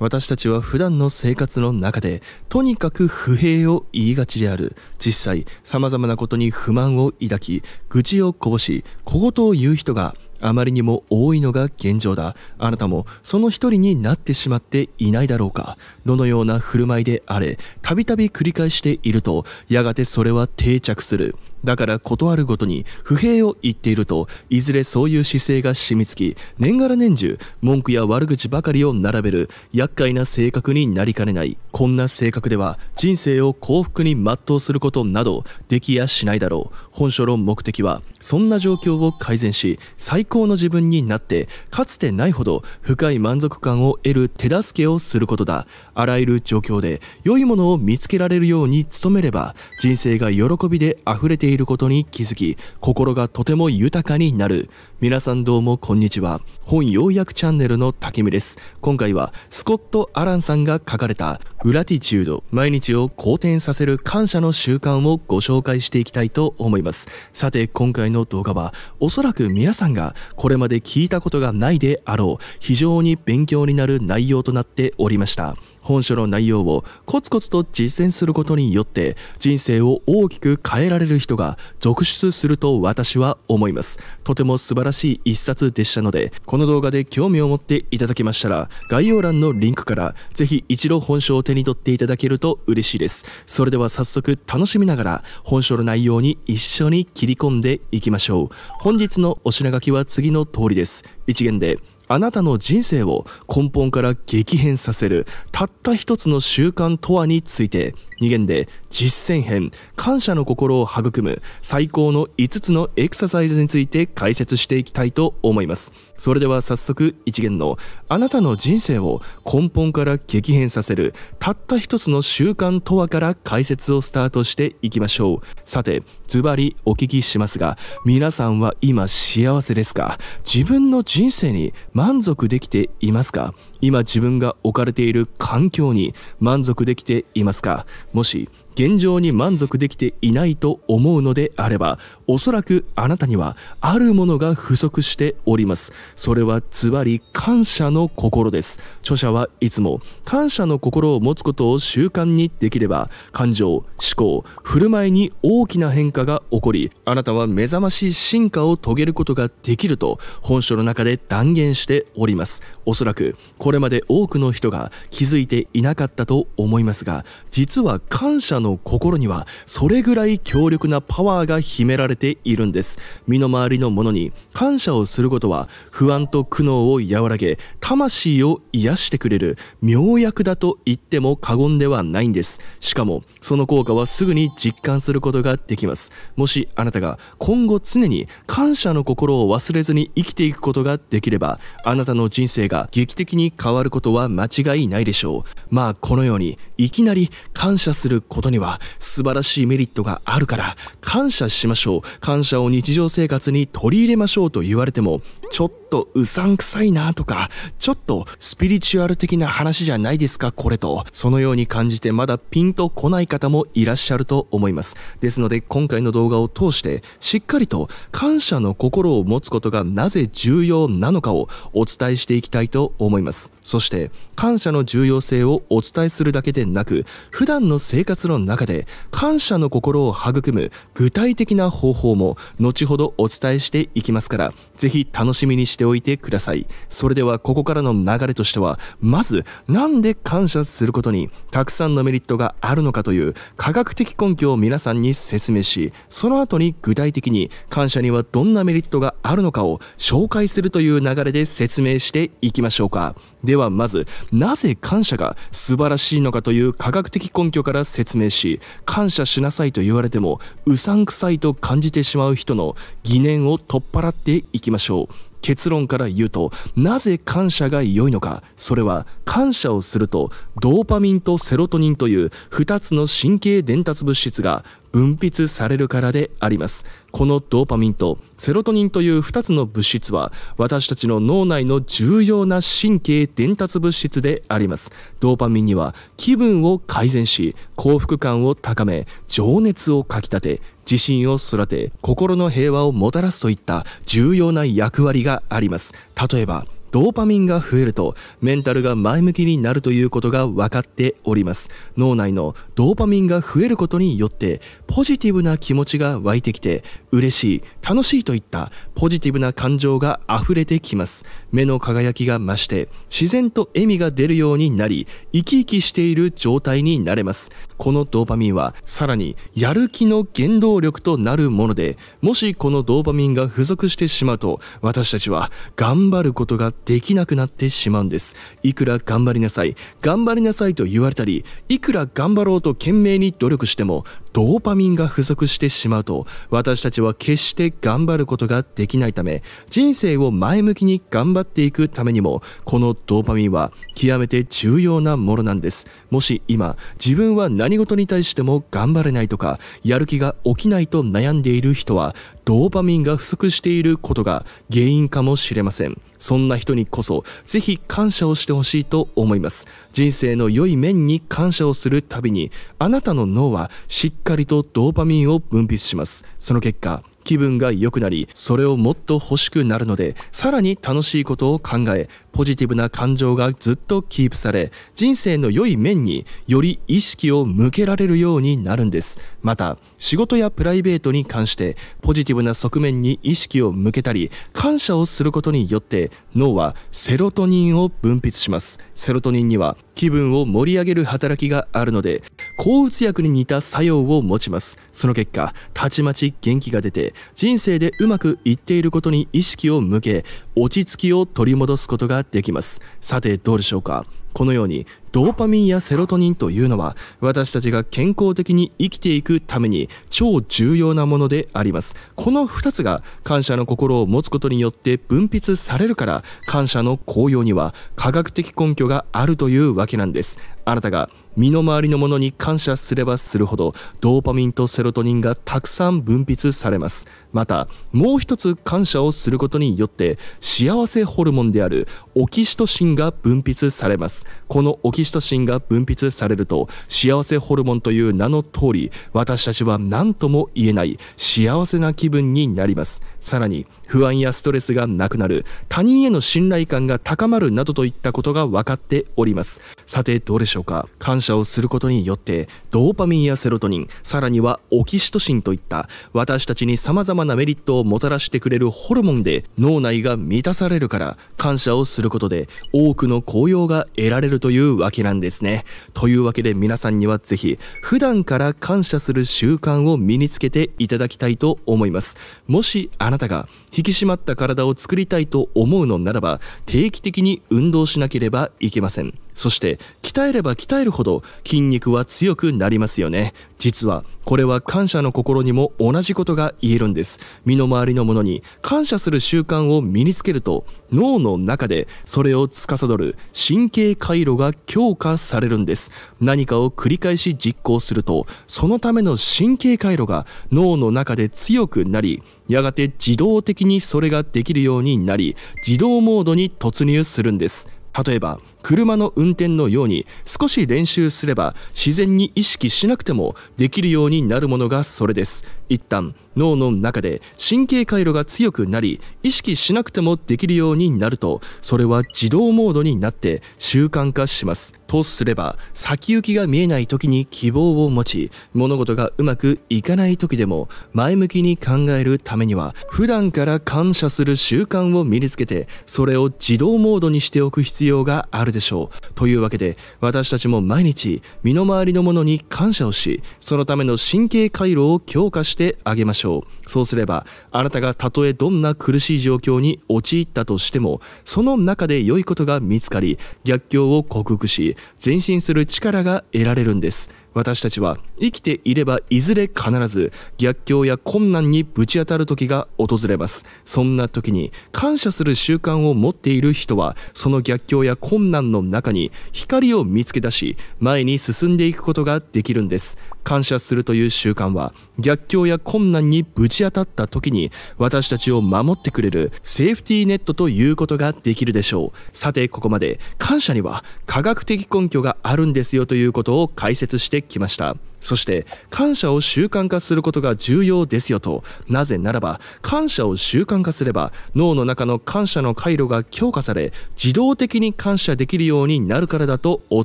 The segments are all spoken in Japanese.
私たちは普段の生活の中でとにかく不平を言いがちである実際さまざまなことに不満を抱き愚痴をこぼし小言を言う人があまりにも多いのが現状だあなたもその一人になってしまっていないだろうかどのような振る舞いであれたびたび繰り返しているとやがてそれは定着するだから断るごとに不平を言っているといずれそういう姿勢が染みつき年がら年中文句や悪口ばかりを並べる厄介な性格になりかねないこんな性格では人生を幸福に全うすることなどできやしないだろう本書の目的はそんな状況を改善し最高の自分になってかつてないほど深い満足感を得る手助けをすることだあらゆる状況で良いものを見つけられるように努めれば人生が喜びで溢れているいることに気づき、心がとても豊かになる。皆さんどうもこんにちは。本要約チャンネルの竹見です。今回はスコット・アランさんが書かれたグラティチュード、毎日を好転させる感謝の習慣をご紹介していきたいと思います。さて今回の動画は、おそらく皆さんがこれまで聞いたことがないであろう、非常に勉強になる内容となっておりました。本書の内容をコツコツと実践することによって人生を大きく変えられる人が続出すると私は思いますとても素晴らしい一冊でしたのでこの動画で興味を持っていただけましたら概要欄のリンクからぜひ一度本書を手に取っていただけると嬉しいですそれでは早速楽しみながら本書の内容に一緒に切り込んでいきましょう本日のお品書きは次の通りです1元であなたの人生を根本から激変させるたった一つの習慣とはについて2限で実践編感謝の心を育む最高の5つのエクササイズについて解説していきたいと思いますそれでは早速1限のあなたの人生を根本から激変させるたった一つの習慣とはから解説をスタートしていきましょうさてズバリお聞きしますが皆さんは今幸せですか自分の人生に満足できていますか今自分が置かれている環境に満足できていますかもし現状に満足できていないと思うのであればおそらくあなたにはあるものが不足しておりますそれはつまり感謝の心です著者はいつも感謝の心を持つことを習慣にできれば感情思考振る舞いに大きな変化が起こりあなたは目覚ましい進化を遂げることができると本書の中で断言しておりますおそらくこれまで多くの人が気づいていなかったと思いますが実は感謝の心にはそれぐらい強力なパワーが秘められているんです身の回りのものに感謝をすることは不安と苦悩を和らげ魂を癒してくれる妙薬だと言っても過言ではないんですしかもその効果はすぐに実感することができますもしあなたが今後常に感謝の心を忘れずに生きていくことができればあなたの人生が劇的に変わることは間違いないでしょうまあこのようにいきなり感謝することには素晴らしいメリットがあるから感謝しましょう感謝を日常生活に取り入れましょうと言われてもちょっとうさんくさいなとか、ちょっとスピリチュアル的な話じゃないですか、これと、そのように感じてまだピンとこない方もいらっしゃると思います。ですので、今回の動画を通して、しっかりと感謝の心を持つことがなぜ重要なのかをお伝えしていきたいと思います。そして、感謝の重要性をお伝えするだけでなく、普段の生活の中で感謝の心を育む具体的な方法も後ほどお伝えしていきますから、ぜひ楽ししみにしておいてください。それではここからの流れとしては、まず、なんで感謝することにたくさんのメリットがあるのかという科学的根拠を皆さんに説明し、その後に具体的に感謝にはどんなメリットがあるのかを紹介するという流れで説明していきましょうか。ではまず、なぜ感謝が素晴らしいのかという科学的根拠から説明し、感謝しなさいと言われても、うさんくさいと感じてしまう人の疑念を取っ払っていきましょう。結論から言うとなぜ感謝が良いのかそれは感謝をするとドーパミンとセロトニンという2つの神経伝達物質が分泌されるからでありますこのドーパミンとセロトニンという2つの物質は私たちの脳内の重要な神経伝達物質でありますドーパミンには気分を改善し幸福感を高め情熱をかきたて自身を育て心の平和をもたらすといった重要な役割があります例えばドーパミンが増えるとメンタルが前向きになるということが分かっております脳内のドーパミンが増えることによってポジティブな気持ちが湧いてきて嬉しい楽しいといったポジティブな感情が溢れてきます目の輝きが増して自然と笑みが出るようになり生き生きしている状態になれますこのドーパミンはさらにやる気の原動力となるものでもしこのドーパミンが付属してしまうと私たちは頑張ることができなくなってしまうんですいくら頑張りなさい頑張りなさいと言われたりいくら頑張ろうと懸命に努力してもドーパミンが不足してしまうと私たちは決して頑張ることができないため人生を前向きに頑張っていくためにもこのドーパミンは極めて重要なものなんですもし今自分は何事に対しても頑張れないとかやる気が起きないと悩んでいる人はドーパミンが不足していることが原因かもしれませんそんな人にこそぜひ感謝をしてほしいと思います人生の良い面に感謝をするたびにあなたの脳はしっかりとドーパミンを分泌しますその結果気分が良くなりそれをもっと欲しくなるのでさらに楽しいことを考えポジティブな感情がずっとキープされ人生の良い面により意識を向けられるようになるんですまた仕事やプライベートに関してポジティブな側面に意識を向けたり感謝をすることによって脳はセロトニンを分泌しますセロトニンには気分を盛り上げる働きがあるので抗うつ薬に似た作用を持ちますその結果たちまち元気が出て人生でうまくいっていることに意識を向け落ち着きを取り戻すことがができますさてどうでしょうかこのようにドーパミンやセロトニンというのは私たちが健康的に生きていくために超重要なものでありますこの2つが感謝の心を持つことによって分泌されるから感謝の効用には科学的根拠があるというわけなんですあなたが身の回りのものに感謝すればするほどドーパミンとセロトニンがたくさん分泌されますまたもう一つ感謝をすることによって幸せホルモンであるオキシトシンが分泌されますこのオキキシトシンが分泌されると幸せホルモンという名の通り私たちは何とも言えない幸せな気分になりますさらに不安やストレスがなくなる他人への信頼感が高まるなどといったことが分かっておりますさてどうでしょうか感謝をすることによってドーパミンやセロトニンさらにはオキシトシンといった私たちに様々なメリットをもたらしてくれるホルモンで脳内が満たされるから感謝をすることで多くの効用が得られるというわけなんですねというわけで皆さんにはぜひ普段から感謝する習慣を身につけていただきたいと思いますもしあなたが日引き締まった体を作りたいと思うのならば定期的に運動しなければいけませんそして鍛えれば鍛えるほど筋肉は強くなりますよね実はこれは感謝の心にも同じことが言えるんです身の回りのものに感謝する習慣を身につけると脳の中でそれを司る神経回路が強化されるんです何かを繰り返し実行するとそのための神経回路が脳の中で強くなりやがて自動的にそれができるようになり自動モードに突入するんです例えば車の運転のように少し練習すれば自然に意識しなくてもできるようになるものがそれです一旦脳の中で神経回路が強くなり意識しなくてもできるようになるとそれは自動モードになって習慣化しますとすれば先行きが見えない時に希望を持ち物事がうまくいかない時でも前向きに考えるためには普段から感謝する習慣を身につけてそれを自動モードにしておく必要があるるでしょうというわけで私たちも毎日身の回りのものに感謝をしそのための神経回路を強化してあげましょうそうすればあなたがたとえどんな苦しい状況に陥ったとしてもその中で良いことが見つかり逆境を克服し前進する力が得られるんです私たちは生きていればいずれ必ず逆境や困難にぶち当たる時が訪れますそんな時に感謝する習慣を持っている人はその逆境や困難の中に光を見つけ出し前に進んでいくことができるんです感謝するという習慣は逆境や困難にぶち当たった時に私たちを守ってくれるセーフティーネットということができるでしょうさてここまで感謝には科学的根拠があるんですよということを解説してきましたそして感謝を習慣化することが重要ですよとなぜならば感謝を習慣化すれば脳の中の感謝の回路が強化され自動的に感謝できるようになるからだとお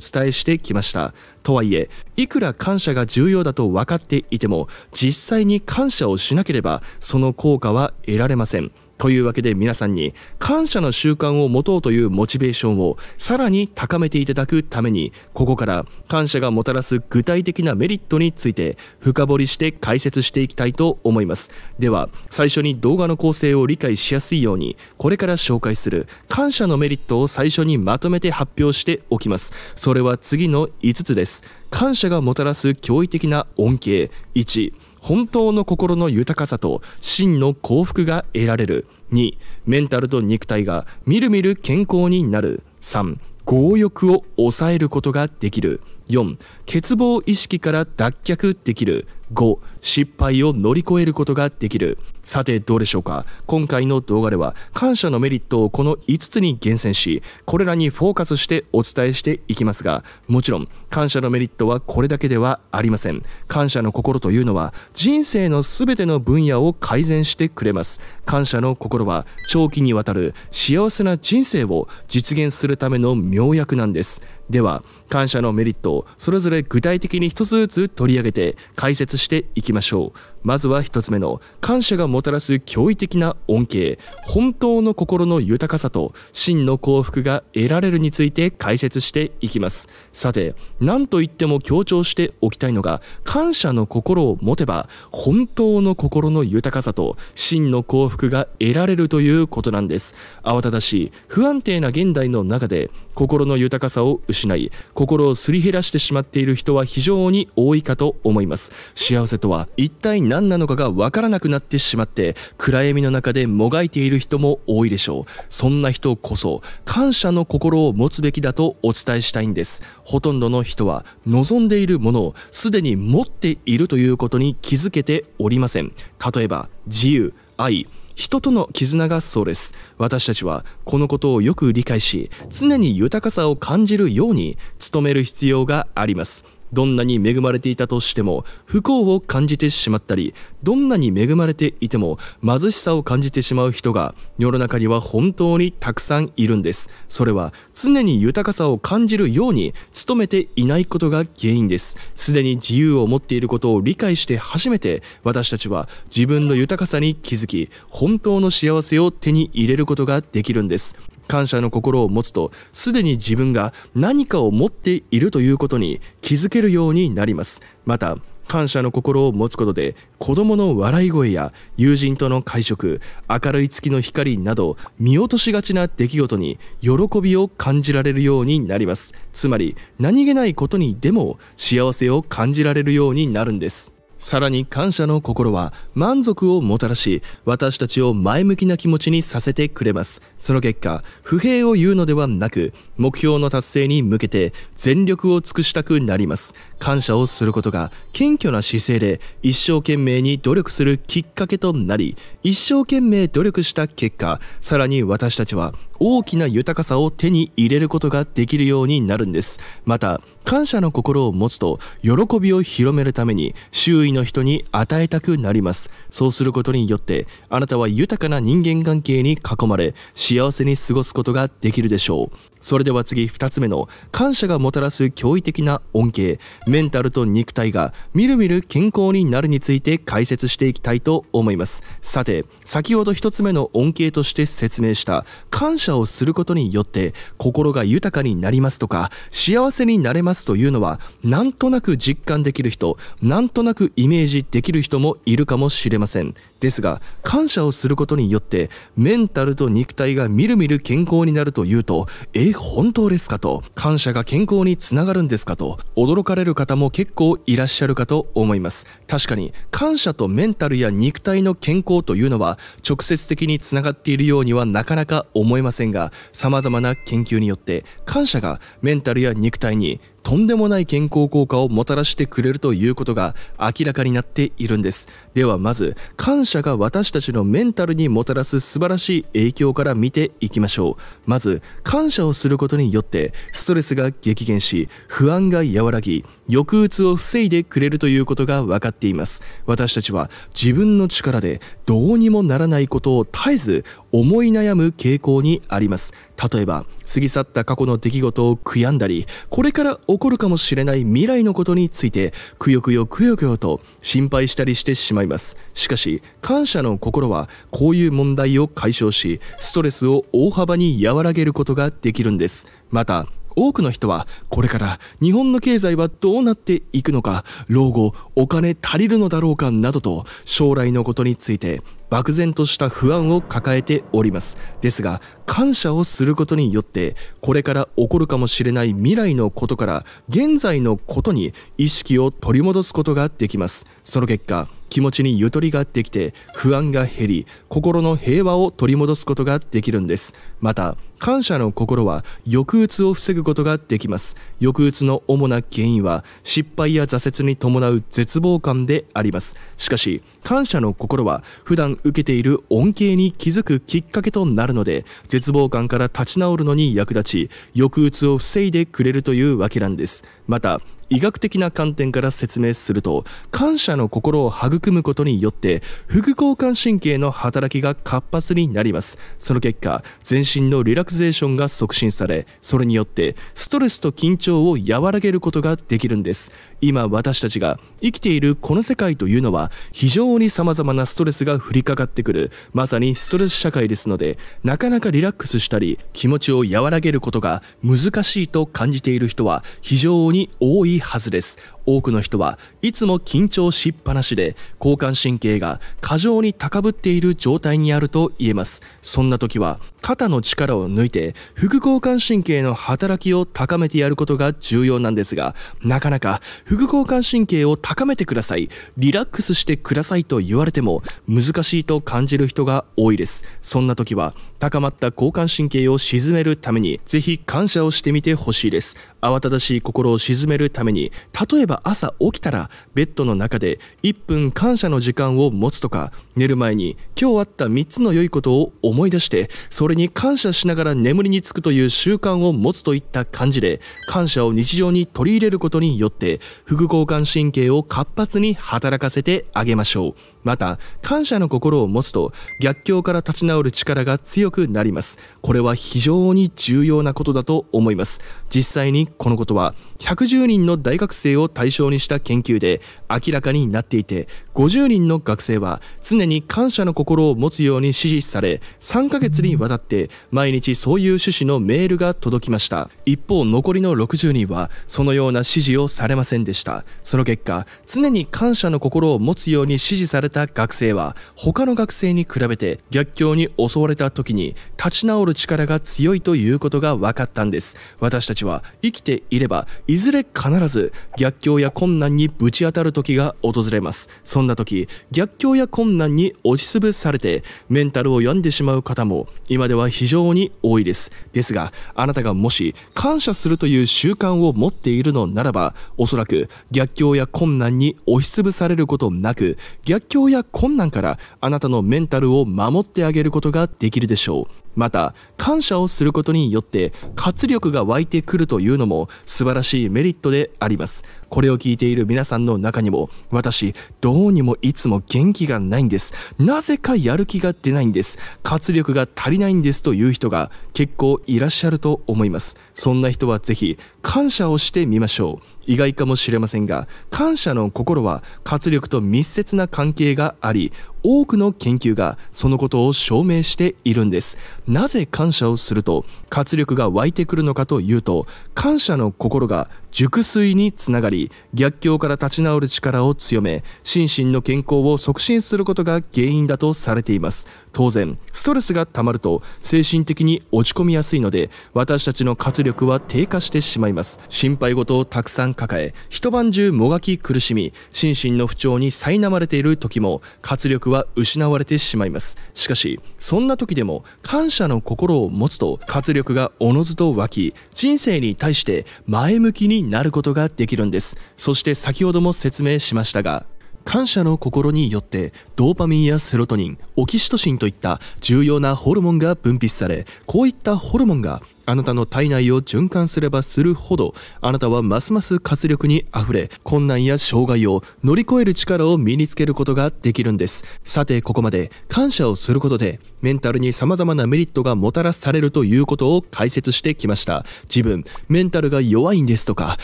伝えしてきましたとはいえいくら感謝が重要だと分かっていても実際に感謝をしなければその効果は得られませんというわけで皆さんに感謝の習慣を持とうというモチベーションをさらに高めていただくためにここから感謝がもたらす具体的なメリットについて深掘りして解説していきたいと思いますでは最初に動画の構成を理解しやすいようにこれから紹介する感謝のメリットを最初にまとめて発表しておきますそれは次の5つです感謝がもたらす驚異的な恩恵1本当の心の豊かさと真の幸福が得られる2メンタルと肉体がみるみる健康になる3強欲を抑えることができる4欠乏意識から脱却できる5失敗を乗り越えることができるさてどうでしょうか今回の動画では感謝のメリットをこの5つに厳選しこれらにフォーカスしてお伝えしていきますがもちろん感謝のメリットはこれだけではありません感謝の心というのは人生のすべての分野を改善してくれます感謝の心は長期にわたる幸せな人生を実現するための妙薬なんですでは感謝のメリットをそれぞれ具体的に一つずつ取り上げて解説していきましょうまずは1つ目の感謝がもたらす驚異的な恩恵本当の心の豊かさと真の幸福が得られるについて解説していきますさて何と言っても強調しておきたいのが感謝の心を持てば本当の心の豊かさと真の幸福が得られるということなんです慌ただしい不安定な現代の中で心の豊かさを失い心をすり減らしてしまっている人は非常に多いかと思います幸せとは一体何なのかがわからなくなってしまって暗闇の中でもがいている人も多いでしょうそんな人こそ感謝の心を持つべきだとお伝えしたいんですほとんどの人は望んでいるものをすでに持っているということに気づけておりません例えば自由愛人との絆がそうです私たちはこのことをよく理解し常に豊かさを感じるように努める必要がありますどんなに恵まれていたとしても不幸を感じてしまったりどんなに恵まれていても貧しさを感じてしまう人が世の中には本当にたくさんいるんですそれは常に豊かさを感じるように努めていないことが原因ですすでに自由を持っていることを理解して初めて私たちは自分の豊かさに気づき本当の幸せを手に入れることができるんです感謝の心を持つとすでに自分が何かを持っているということに気づけるようになりますまた感謝の心を持つことで子どもの笑い声や友人との会食明るい月の光など見落としがちな出来事に喜びを感じられるようになりますつまり何気ないことにでも幸せを感じられるようになるんですさらに感謝の心は満足をもたらし私たちを前向きな気持ちにさせてくれますその結果不平を言うのではなく目標の達成に向けて全力を尽くしたくなります感謝をすることが謙虚な姿勢で一生懸命に努力するきっかけとなり一生懸命努力した結果さらに私たちは大きな豊かさを手に入れることができるようになるんですまた感謝の心を持つと喜びを広めるために周囲の人に与えたくなりますそうすることによってあなたは豊かな人間関係に囲まれ幸せに過ごすことができるでしょうそれでは次2つ目の感謝がもたらす驚異的な恩恵メンタルと肉体がみるみる健康になるについて解説していきたいと思いますさて先ほど1つ目の恩恵として説明した感謝をすることによって心が豊かになりますとか幸せになれますすというのはなんとなく実感できる人なんとなくイメージできる人もいるかもしれませんですが感謝をすることによってメンタルと肉体がみるみる健康になるというとえ本当ですかと感謝が健康につながるんですかと驚かれる方も結構いらっしゃるかと思います確かに感謝とメンタルや肉体の健康というのは直接的につながっているようにはなかなか思えませんが様々な研究によって感謝がメンタルや肉体にとんでもない健康効果をもたらしてくれるということが明らかになっているんですではまず感謝が私たちのメンタルにもたらす素晴らしい影響から見ていきましょうまず感謝をすることによってストレスが激減し不安が和らぎ抑うつを防いでくれるということが分かっています私たちは自分の力でどうにもならないことを絶えず思い悩む傾向にあります例えば過ぎ去った過去の出来事を悔やんだりこれから起こるかもしれない未来のことについてくよくよくよくよと心配したりしてしまいますしかし感謝の心はこういう問題を解消しストレスを大幅に和らげることができるんですまた多くの人はこれから日本の経済はどうなっていくのか老後お金足りるのだろうかなどと将来のことについて漠然とした不安を抱えておりますですが感謝をすることによってこれから起こるかもしれない未来のことから現在のことに意識を取り戻すことができますその結果気持ちにゆとりができて不安が減り心の平和を取り戻すことができるんですまた感謝の心は抑うつを防ぐことができます抑うつの主な原因は失敗や挫折に伴う絶望感でありますしかし感謝の心は普段受けている恩恵に気づくきっかけとなるので絶望感から立ち直るのに役立ち抑うつを防いでくれるというわけなんですまた医学的な観点から説明すると感謝の心を育むことによって副交感神経の働きが活発になりますその結果全身のリラクゼーションが促進されそれによってストレスと緊張を和らげることができるんです今私たちが生きているこの世界というのは非常に様々なストレスが降りかかってくるまさにストレス社会ですのでなかなかリラックスしたり気持ちを和らげることが難しいと感じている人は非常に多いはずです多くの人はいつも緊張しっぱなしで交感神経が過剰に高ぶっている状態にあると言えますそんな時は肩の力を抜いて副交感神経の働きを高めてやることが重要なんですがなかなか副交感神経を高めてくださいリラックスしてくださいと言われても難しいと感じる人が多いですそんな時は高まった交感神経を鎮めるためにぜひ感謝をしてみてほしいです慌ただしい心を鎮めるために例えば朝起きたらベッドの中で1分感謝の時間を持つとか寝る前に今日あった3つの良いことを思い出してそれに感謝しながら眠りにつくという習慣を持つといった感じで感謝を日常に取り入れることによって副交感神経を活発に働かせてあげましょう。また感謝の心を持つと逆境から立ち直る力が強くなりますこれは非常に重要なことだと思います実際にこのことは110人の大学生を対象にした研究で明らかになっていて50人の学生は常に感謝の心を持つように指示され3ヶ月にわたって毎日そういう趣旨のメールが届きました一方残りの60人はそのような指示をされませんでしたその結果常に感謝の心を持つように指示されたた学生は他の学生に比べて逆境に襲われた時に立ち直る力が強いということが分かったんです私たちは生きていればいずれ必ず逆境や困難にぶち当たる時が訪れますそんな時逆境や困難に押しつぶされてメンタルを病んでしまう方も今では非常に多いですですがあなたがもし感謝するという習慣を持っているのならばおそらく逆境や困難に押しつぶされることなく逆境障や困難からあなたのメンタルを守ってあげることができるでしょうまた感謝をすることによって活力が湧いてくるというのも素晴らしいメリットでありますこれを聞いている皆さんの中にも私どうにもいつも元気がないんですなぜかやる気が出ないんです活力が足りないんですという人が結構いらっしゃると思いますそんな人はぜひ感謝をしてみましょう意外かもしれませんが感謝の心は活力と密接な関係があり多くの研究がそのことを証明しているんですなぜ感謝をすると活力が湧いてくるのかというと感謝の心が熟睡につながり逆境から立ち直る力を強め心身の健康を促進することが原因だとされています当然ストレスが溜まると精神的に落ち込みやすいので私たちの活力は低下してしまいます心配事をたくさん抱え一晩中もがき苦しみ心身の不調に苛まれている時も活力はは失われてしまいますしかしそんな時でも感謝の心を持つと活力がおのずと湧き人生に対して前向きになることができるんですそして先ほども説明しましたが感謝の心によってドーパミンやセロトニンオキシトシンといった重要なホルモンが分泌されこういったホルモンがあなたの体内を循環すればするほどあなたはますます活力にあふれ困難や障害を乗り越える力を身につけることができるんですさてここまで感謝をすることでメンタルに様々なメリットがもたらされるということを解説してきました自分メンタルが弱いんですとか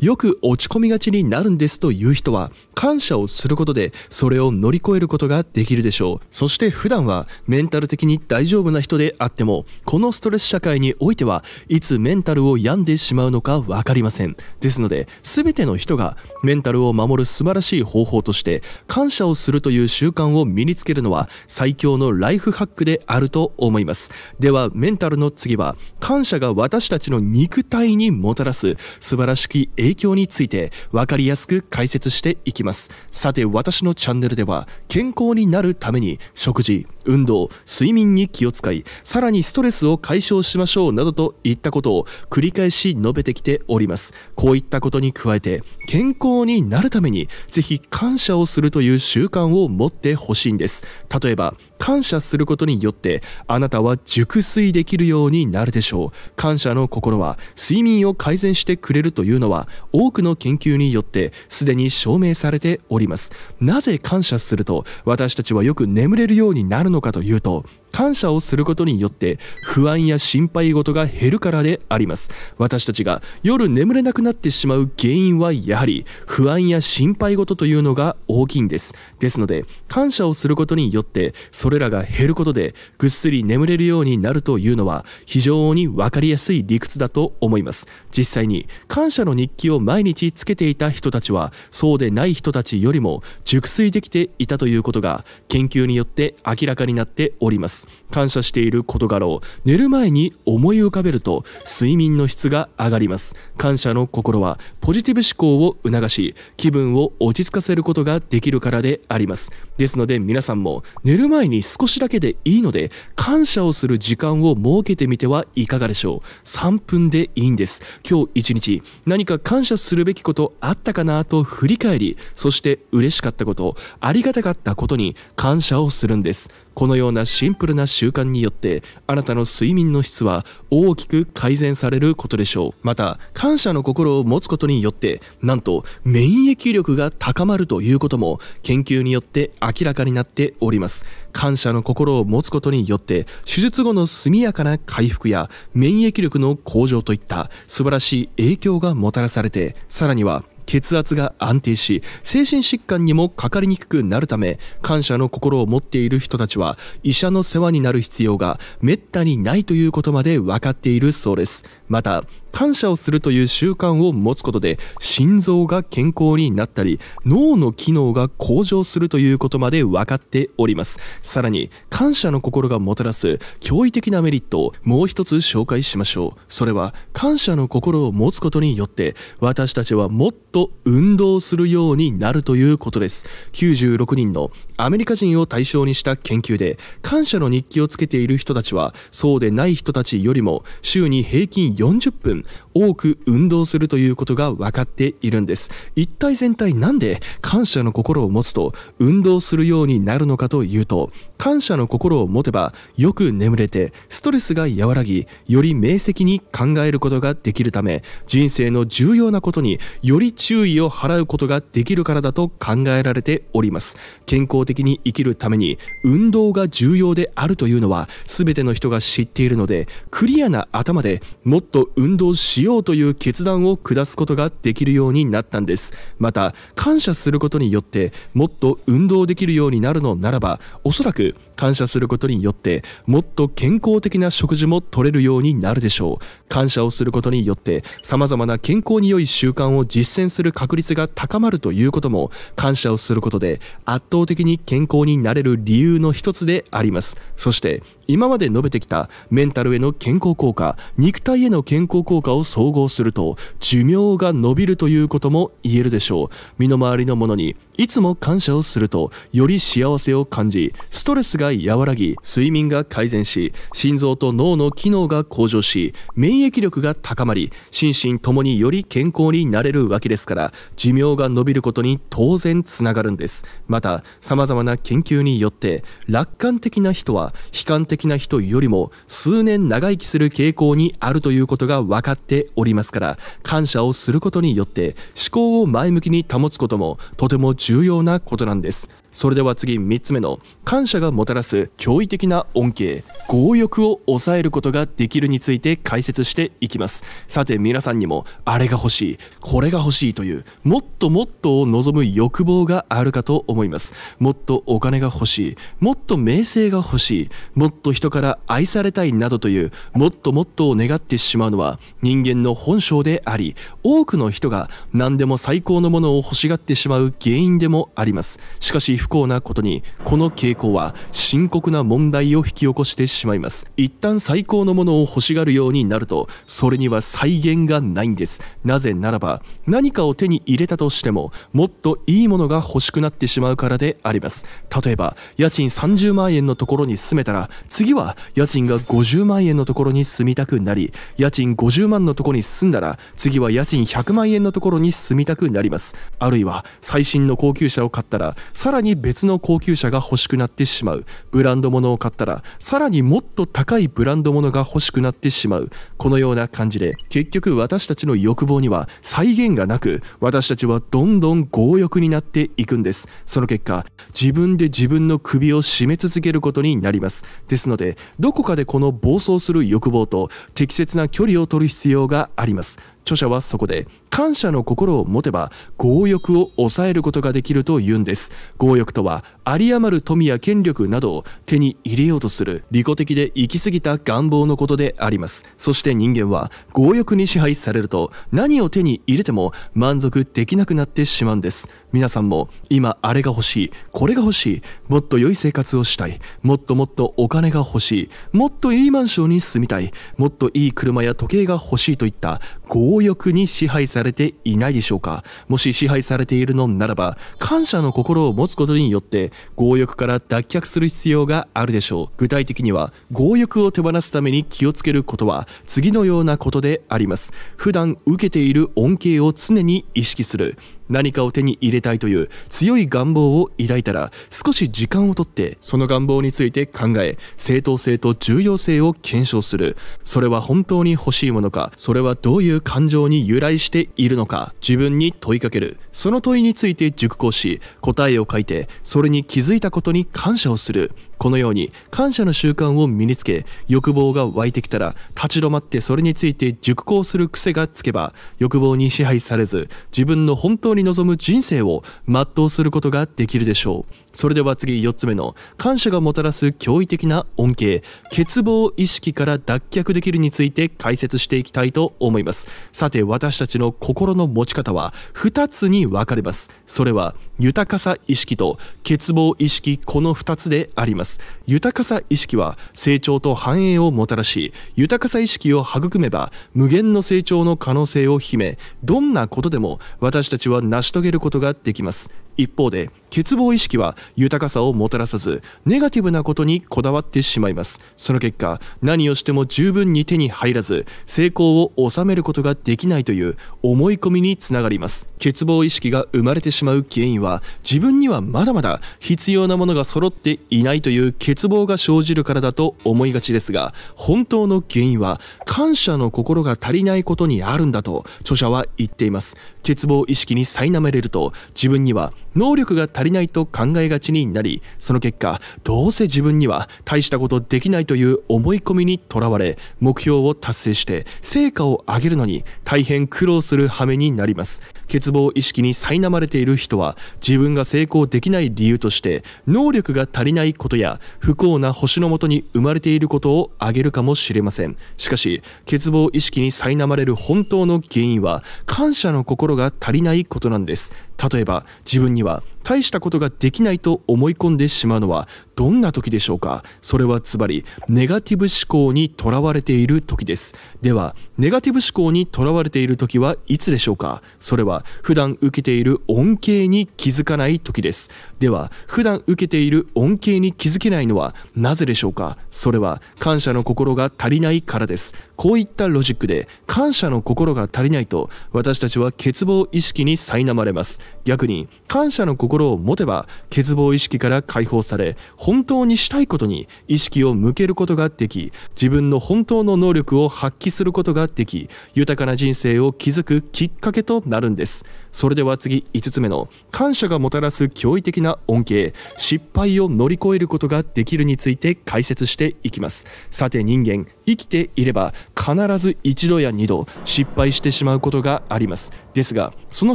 よく落ち込みがちになるんですという人は感謝をすることでそれを乗り越えることができるでしょうそして普段はメンタル的に大丈夫な人であってもこのストレス社会においてはいつメンタルを病んでしまうのか分かりませんですので全ての人がメンタルを守る素晴らしい方法として感謝をするという習慣を身につけるのは最強のライフハックであると思いますではメンタルの次は感謝が私たちの肉体にもたらす素晴らしき影響について分かりやすく解説していきますさて私のチャンネルでは健康になるために食事運動睡眠に気を使いさらにストレスを解消しましょうなどといったことを繰り返し述べてきておりますこういったことに加えて健康になるためにぜひ感謝をするという習慣を持ってほしいんです例えば感謝することによってあなたは熟睡できるようになるでしょう感謝の心は睡眠を改善してくれるというのは多くの研究によってすでに証明されておりますなぜ感謝すると私たちはよく眠れるようになるのかというと感謝をすることによって不安や心配事が減るからであります私たちが夜眠れなくなってしまう原因はやはり不安や心配事というのが大きいんですですので感謝をすることによってそれれらが減ることでぐっすり眠れるようになるというのは非常に分かりやすい理屈だと思います実際に感謝の日記を毎日つけていた人たちはそうでない人たちよりも熟睡できていたということが研究によって明らかになっております感謝している事柄を寝る前に思い浮かべると睡眠の質が上がります感謝の心はポジティブ思考を促し気分を落ち着かせることができるからでありますですので皆さんも寝る前に少しだけでいいので感謝をする時間を設けてみてはいかがでしょう3分でいいんです今日1日何か感謝するべきことあったかなと振り返りそして嬉しかったことありがたかったことに感謝をするんですこのようなシンプルな習慣によってあなたの睡眠の質は大きく改善されることでしょうまた感謝の心を持つことによってなんと免疫力が高まるということも研究によって明らかになっております感謝の心を持つことによって手術後の速やかな回復や免疫力の向上といった素晴らしい影響がもたらされてさらには血圧が安定し精神疾患にもかかりにくくなるため感謝の心を持っている人たちは医者の世話になる必要がめったにないということまで分かっているそうですまた感謝をするという習慣を持つことで心臓が健康になったり脳の機能が向上するということまで分かっておりますさらに感謝の心がもたらす驚異的なメリットをもう一つ紹介しましょうそれは感謝の心を持つことによって私たちはもっと運動するようになるということです96人のアメリカ人を対象にした研究で感謝の日記をつけている人たちはそうでない人たちよりも週に平均40分多く運動するということが分かっているんです一体全体なんで感謝の心を持つと運動するようになるのかというと感謝の心を持てばよく眠れてストレスが和らぎより明晰に考えることができるため人生の重要なことにより注意を払うことができるからだと考えられております健康的に生きるために運動が重要であるというのは全ての人が知っているのでクリアな頭でもっと運動しようという決断を下すことができるようになったんですまた感謝することによってもっと運動できるようになるのならばおそらく感謝することによってもっと健康的な食事も取れるようになるでしょう感謝をすることによって様々な健康に良い習慣を実践する確率が高まるということも感謝をすることで圧倒的に健康になれる理由の一つでありますそして今まで述べてきたメンタルへの健康効果肉体への健康効果を総合すると寿命が伸びるということも言えるでしょう身の回りのものにいつも感謝をするとより幸せを感じストレスが和らぎ睡眠が改善し心臓と脳の機能が向上し免疫力が高まり心身ともにより健康になれるわけですから寿命が延びることに当然つながるんですまたさまざまな研究によって楽観的な人は悲観的な人よりも数年長生きする傾向にあるということが分かっておりますから感謝をすることによって思考を前向きに保つこともとても重重要なことなんですそれでは次3つ目の感謝がもたらす驚異的な恩恵強欲を抑えることができるについて解説していきますさて皆さんにもあれが欲しいこれが欲しいというもっともっとを望む欲望があるかと思いますもっとお金が欲しいもっと名声が欲しいもっと人から愛されたいなどというもっともっとを願ってしまうのは人間の本性であり多くの人が何でも最高のものを欲しがってしまう原因でもありますしかし不幸なことにこの傾向は深刻な問題を引き起こしてしまいます一旦最高のものを欲しがるようになるとそれには再現がないんですなぜならば何かを手に入れたとしてももっといいものが欲しくなってしまうからであります例えば家賃30万円のところに住めたら次は家賃が50万円のところに住みたくなり家賃50万のところに住んだら次は家賃100万円のところに住みたくなりますあるいは最新の高級車を買ったらさらに別の高級車が欲しくなってしまうブランド物を買ったらさらにもっと高いブランド物が欲しくなってしまうこのような感じで結局私たちの欲望には再現がなく私たちはどんどん強欲になっていくんですその結果自分で自分の首を絞め続けることになりますですのでどこかでこの暴走する欲望と適切な距離を取る必要があります著者はそこで感謝の心を持てば強欲を抑えることができると言うんです強欲とは有り余る富や権力などを手に入れようとする利己的で行き過ぎた願望のことでありますそして人間は強欲に支配されると何を手に入れても満足できなくなってしまうんです皆さんも今あれが欲しいこれが欲しいもっと良い生活をしたいもっともっとお金が欲しいもっといいマンションに住みたいもっといい車や時計が欲しいといった強欲に支配されていないでしょうかもし支配されているのならば感謝の心を持つことによって強欲から脱却する必要があるでしょう具体的には強欲を手放すために気をつけることは次のようなことであります普段受けている恩恵を常に意識する何かを手に入れたいという強い願望を抱いたら少し時間をとってその願望について考え正当性と重要性を検証するそれは本当に欲しいものかそれはどういう感情に由来しているのか自分に問いかけるその問いについて熟考し答えを書いてそれに気づいたことに感謝をするこのように感謝の習慣を身につけ欲望が湧いてきたら立ち止まってそれについて熟考する癖がつけば欲望に支配されず自分の本当に望む人生を全うすることができるでしょうそれでは次4つ目の感謝がもたらす驚異的な恩恵欠乏意識から脱却できるについて解説していきたいと思いますさて私たちの心の持ち方は2つに分かれますそれは豊かさ意識と欠乏意識この2つでありますます豊かさ意識は成長と繁栄をもたらし豊かさ意識を育めば無限の成長の可能性を秘めどんなことでも私たちは成し遂げることができます一方で欠乏意識は豊かさをもたらさずネガティブなことにこだわってしまいますその結果何をしても十分に手に入らず成功を収めることができないという思い込みにつながります欠乏意識が生まれてしまう原因は自分にはまだまだ必要なものが揃っていないという欠乏が生じるからだと思いがちですが本当の原因は感謝の心が足りないことにあるんだと著者は言っています欠乏意識に苛まれると自分には能力が足りないと考えがちになりその結果どうせ自分には大したことできないという思い込みにとらわれ目標を達成して成果を上げるのに大変苦労する羽目になります欠乏意識に苛まれている人は自分が成功できない理由として能力が足りないことや不幸な星のもとに生まれていることを挙げるかもしれませんしかし欠乏意識に苛まれる本当の原因は感謝の心が足りないことなんです例えば自分には大したことができないと思い込んでしまうのはどんな時でしょうかそれはつまりネガティブ思考にとらわれている時ですではネガティブ思考にとらわれている時はいつでしょうかそれは普段受けている恩恵に気づかない時ですでは普段受けている恩恵に気づけないのはなぜでしょうかそれは感謝の心が足りないからですこういったロジックで感謝の心が足りないと私たちは欠乏意識に苛まれます逆に感謝の心心を持てば欠乏意識から解放され本当にしたいことに意識を向けることができ自分の本当の能力を発揮することができ豊かな人生を築くきっかけとなるんですそれでは次5つ目の感謝がもたらす驚異的な恩恵失敗を乗り越えることができるについて解説していきますさて人間生きていれば必ず一度や二度失敗してしまうことがありますですがその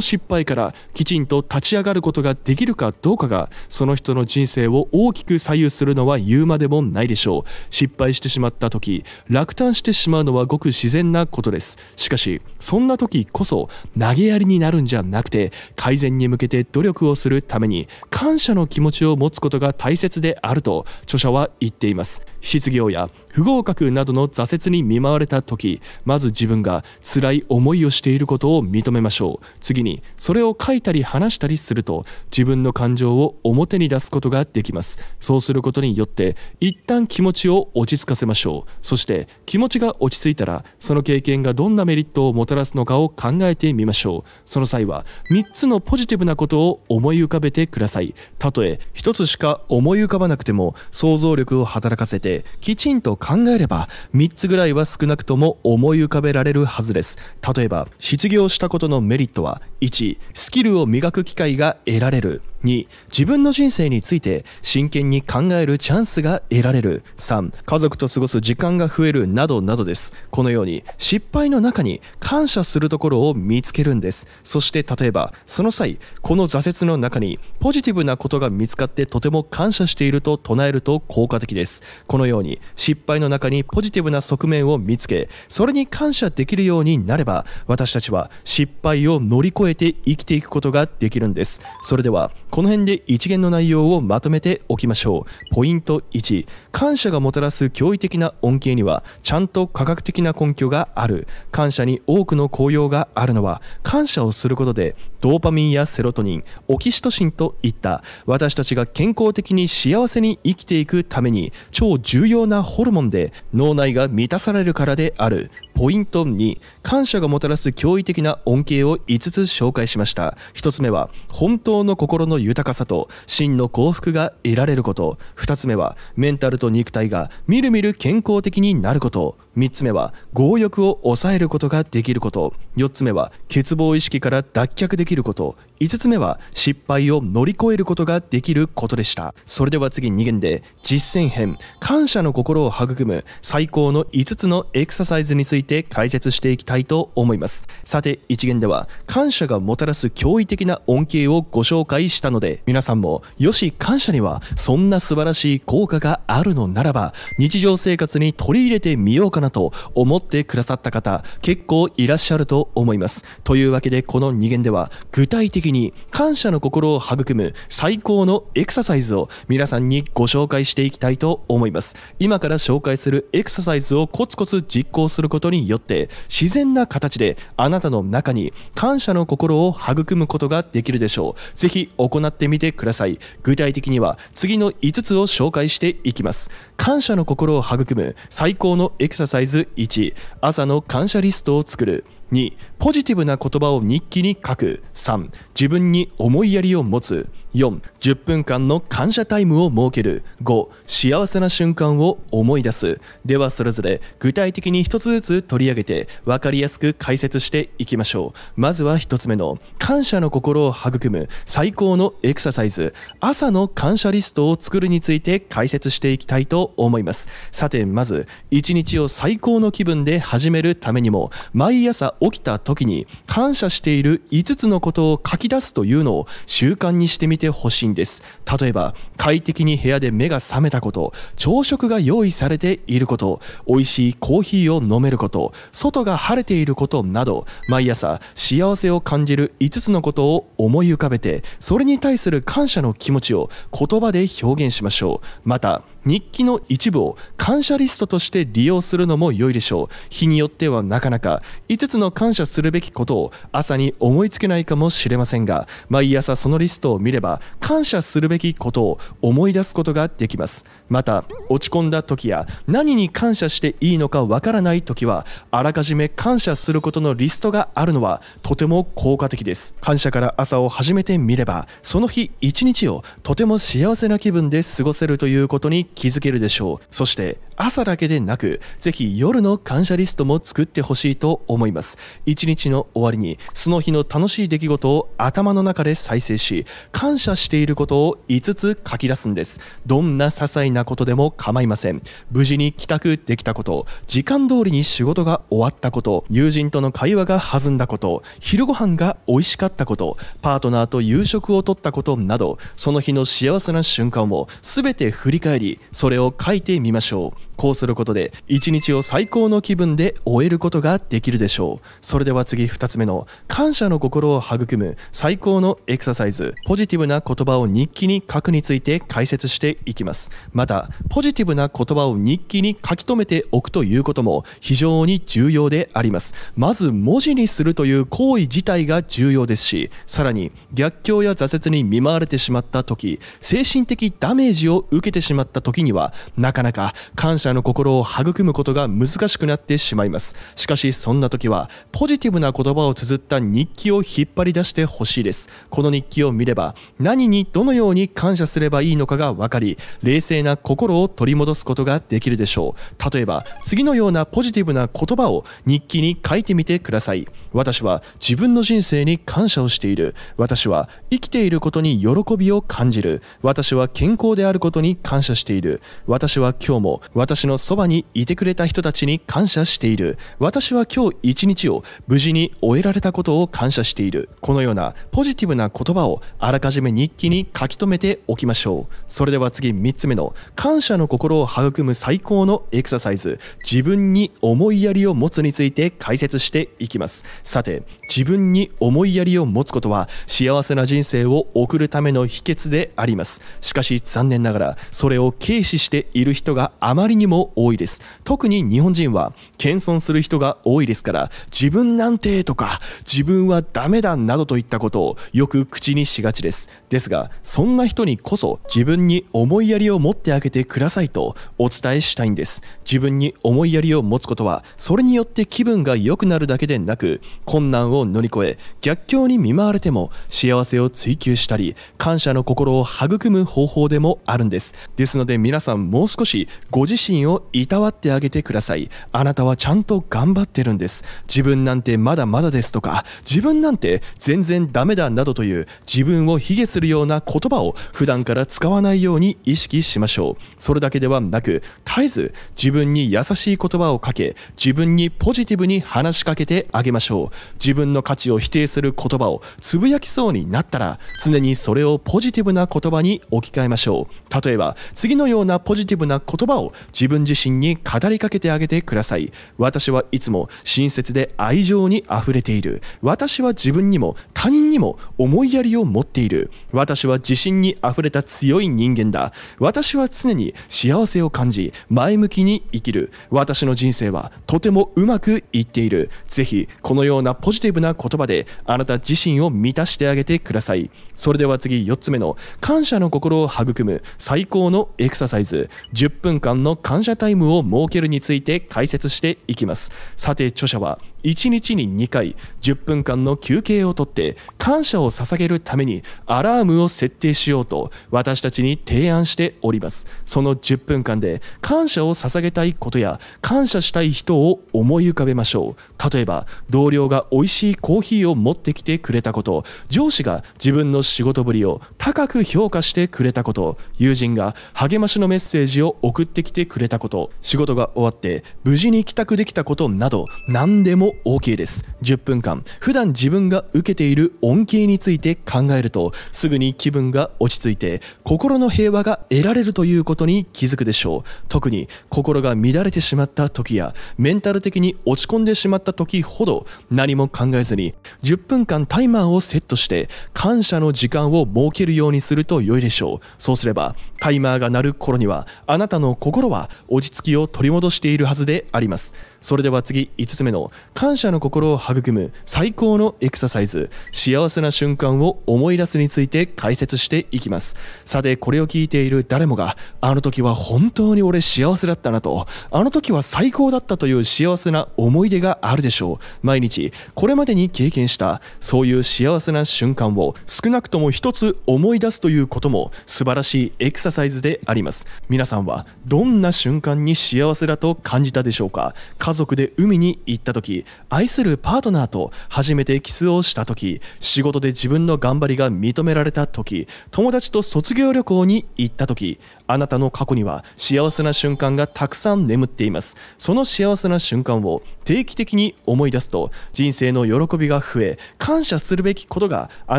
失敗からきちんと立ち上がることができるかどうかがその人の人生を大きく左右するのは言うまでもないでしょう失敗してしまった時落胆してしまうのはごく自然なことですしかしそんな時こそ投げやりになるんじゃなくて改善に向けて努力をするために感謝の気持ちを持つことが大切であると著者は言っています失業や不合格などの挫折に見舞われた時まず自分が辛い思いをしていることを認めましょう次にそれを書いたり話したりすると自分の感情を表に出すことができますそうすることによって一旦気持ちを落ち着かせましょうそして気持ちが落ち着いたらその経験がどんなメリットをもたらすのかを考えてみましょうその際は3つのポジティブなことを思い浮かべてくださいたとえ1つしか思い浮かばなくても想像力を働かせてきちんと考考えれば3つぐらいは少なくとも思い浮かべられるはずです例えば失業したことのメリットは1スキルを磨く機会が得られる2自分の人生について真剣に考えるチャンスが得られる3家族と過ごす時間が増えるなどなどですこのように失敗の中に感謝するところを見つけるんですそして例えばその際この挫折の中にポジティブなことが見つかってとても感謝していると唱えると効果的ですこのように失敗の中にポジティブな側面を見つけそれに感謝できるようになれば私たちは失敗を乗り越えて生きていくことができるんですそれではこの辺で一元の内容をまとめておきましょうポイント1感謝がもたらす驚異的な恩恵にはちゃんと科学的な根拠がある感謝に多くの効用があるのは感謝をすることでドーパミンやセロトニンオキシトシンといった私たちが健康的に幸せに生きていくために超重要なホルモンで脳内が満たされるからであるポイント2感謝がもたらす驚異的な恩恵を5つ紹介しました1つ目は本当の心の豊かさと真の幸福が得られること2つ目はメンタルと肉体がみるみる健康的になること3つ目は強欲を抑えることができること4つ目は欠乏意識から脱却できること5つ目は失敗を乗り越えることができることでしたそれでは次2限で実践編感謝の心を育む最高の5つのエクササイズについて解説していきたいと思いますさて1限では感謝がもたらす驚異的な恩恵をご紹介したたので皆さんもよし感謝にはそんな素晴らしい効果があるのならば日常生活に取り入れてみようかなと思ってくださった方結構いらっしゃると思いますというわけでこの2限では具体的に感謝の心を育む最高のエクササイズを皆さんにご紹介していきたいと思います今から紹介するエクササイズをコツコツ実行することによって自然な形であなたの中に感謝の心を育むことができるでしょうぜひ行行ってみてください具体的には次の5つを紹介していきます感謝の心を育む最高のエクササイズ1朝の感謝リストを作る2ポジティブな言葉を日記に書く3自分に思いやりを持つ4、10分間の感謝タイムを設ける。5、幸せな瞬間を思い出す。ではそれぞれ具体的に1つずつ取り上げて分かりやすく解説していきましょう。まずは1つ目の感謝の心を育む最高のエクササイズ。朝の感謝リストを作るについて解説していきたいと思います。さて、まず1日を最高の気分で始めるためにも毎朝起きた時に感謝している5つのことを書き出すというのを習慣にしてみててほしいんです例えば快適に部屋で目が覚めたこと朝食が用意されていること美味しいコーヒーを飲めること外が晴れていることなど毎朝幸せを感じる5つのことを思い浮かべてそれに対する感謝の気持ちを言葉で表現しましょうまた日記の一部を感謝リストとして利用するのも良いでしょう日によってはなかなか5つの感謝するべきことを朝に思いつけないかもしれませんが毎朝そのリストを見れば感謝するべきことを思い出すことができますまた落ち込んだ時や何に感謝していいのかわからない時はあらかじめ感謝することのリストがあるのはとても効果的です感謝から朝を始めてみればその日一日をとても幸せな気分で過ごせるということに気づけるでしょうそして朝だけでなくぜひ夜の感謝リストも作ってほしいと思います一日の終わりにその日の楽しい出来事を頭の中で再生し感謝していることを5つ書き出すんですどんな些細なことでも構いません無事に帰宅できたこと時間通りに仕事が終わったこと友人との会話が弾んだこと昼ご飯が美味しかったことパートナーと夕食をとったことなどその日の幸せな瞬間を全て振り返りそれを書いてみましょうこうすることで一日を最高の気分で終えることができるでしょうそれでは次2つ目の感謝の心を育む最高のエクササイズポジティブな言葉を日記に書くについて解説していきますまたポジティブな言葉を日記に書き留めておくということも非常に重要でありますまず文字にするという行為自体が重要ですしさらに逆境や挫折に見舞われてしまった時精神的ダメージを受けてしまった時にはなかなか感謝者の心を育むことが難しくなってしまいます。しかしそんな時は、ポジティブな言葉を綴った日記を引っ張り出してほしいです。この日記を見れば、何にどのように感謝すればいいのかが分かり、冷静な心を取り戻すことができるでしょう。例えば、次のようなポジティブな言葉を日記に書いてみてください。私は自分の人生に感謝をしている私は生きていることに喜びを感じる私は健康であることに感謝している私は今日も私のそばにいてくれた人たちに感謝している私は今日一日を無事に終えられたことを感謝しているこのようなポジティブな言葉をあらかじめ日記に書き留めておきましょうそれでは次3つ目の感謝の心を育む最高のエクササイズ自分に思いやりを持つについて解説していきますさて自分に思いやりを持つことは幸せな人生を送るための秘訣でありますしかし残念ながらそれを軽視している人があまりにも多いです特に日本人は謙遜する人が多いですから自分なんてとか自分はダメだなどといったことをよく口にしがちですですがそんな人にこそ自分に思いやりを持ってあげてくださいとお伝えしたいんです自分に思いやりを持つことはそれによって気分が良くなるだけでなく困難を乗り越え逆境に見舞われても幸せを追求したり感謝の心を育む方法でもあるんですですので皆さんもう少しご自身をいたわってあげてくださいあなたはちゃんと頑張ってるんです自分なんてまだまだですとか自分なんて全然ダメだなどという自分を卑下するような言葉を普段から使わないように意識しましょうそれだけではなく絶えず自分に優しい言葉をかけ自分にポジティブに話しかけてあげましょう自分の価値を否定する言葉をつぶやきそうになったら常にそれをポジティブな言葉に置き換えましょう例えば次のようなポジティブな言葉を自分自身に語りかけてあげてください私はいつも親切で愛情にあふれている私は自分にも他人にも思いやりを持っている私は自信にあふれた強い人間だ私は常に幸せを感じ前向きに生きる私の人生はとてもうまくいっているぜひこのようなポジティブな言葉であなた自身を満たしてあげてくださいそれでは次4つ目の感謝の心を育む最高のエクササイズ10分間の感謝タイムを設けるについて解説していきますさて著者は1日に2回10分間の休憩をとって感謝を捧げるためにアラームを設定しようと私たちに提案しておりますその10分間で感謝を捧げたいことや感謝したい人を思い浮かべましょう例えば同僚が美味しいコーヒーを持ってきてくれたこと上司が自分の仕事ぶりを高く評価してくれたこと友人が励ましのメッセージを送ってきてくれたこと仕事が終わって無事に帰宅できたことなど何でもも大です10分間普段自分が受けている恩恵について考えるとすぐに気分が落ち着いて心の平和が得られるということに気づくでしょう特に心が乱れてしまった時やメンタル的に落ち込んでしまった時ほど何も考えずに10分間タイマーをセットして感謝の時間を設けるようにすると良いでしょうそうすればタイマーが鳴る頃にはあなたの心は落ち着きを取り戻しているはずでありますそれでは次5つ目の感謝の心を育む最高のエクササイズ幸せな瞬間を思い出すについて解説していきますさてこれを聞いている誰もがあの時は本当に俺幸せだったなとあの時は最高だったという幸せな思い出があるでしょう毎日これまでに経験したそういう幸せな瞬間を少なくとも一つ思い出すということも素晴らしいエクササイズであります皆さんはどんな瞬間に幸せだと感じたでしょうか家族で海に行った時愛するパートナーと初めてキスをした時仕事で自分の頑張りが認められた時友達と卒業旅行に行った時あなたの過去には幸せな瞬間がたくさん眠っていますその幸せな瞬間を定期的に思い出すと人生の喜びが増え感謝するべきことがあ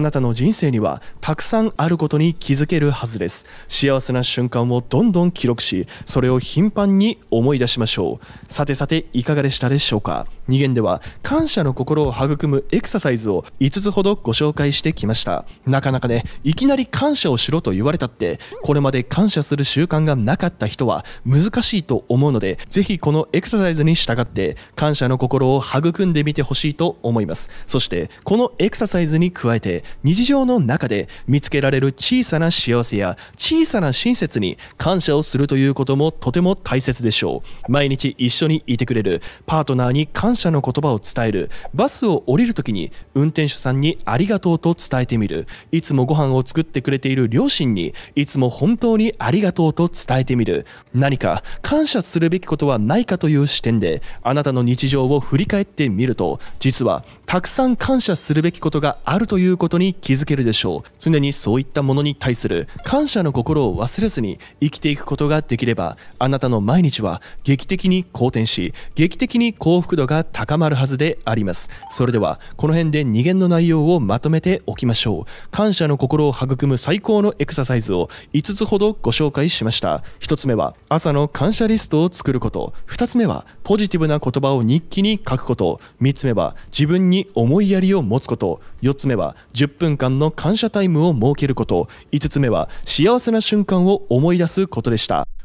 なたの人生にはたくさんあることに気づけるはずです幸せな瞬間をどんどん記録しそれを頻繁に思い出しましょうさてさていかがでしたでしょうか2限では感謝の心を育むエクササイズを5つほどご紹介してきましたなかなかねいきなり感謝をしろと言われたってこれまで感謝するる習慣がなかった人は難しいと思うので、ぜひこのエクササイズに従って感謝の心を育んでみてほしいと思います。そして、このエクササイズに加えて日常の中で見つけられる小さな幸せや小さな親切に感謝をするということもとても大切でしょう。毎日一緒にいてくれるパートナーに感謝の言葉を伝える。バスを降りるときに運転手さんにありがとうと伝えてみる。いつもご飯を作ってくれている両親にいつも本当にありがとうとうと伝えてみる何か感謝するべきことはないかという視点であなたの日常を振り返ってみると実はたくさん感謝するべきことがあるということに気づけるでしょう常にそういったものに対する感謝の心を忘れずに生きていくことができればあなたの毎日は劇的に好転し劇的に幸福度が高まるはずでありますそれではこの辺で2限の内容をまとめておきましょう感謝の心を育む最高のエクササイズを5つほどご紹介介しました1つ目は朝の感謝リストを作ること2つ目はポジティブな言葉を日記に書くこと3つ目は自分に思いやりを持つこと4つ目は10分間の感謝タイムを設けること5つ目は幸せな瞬間を思い出すことでした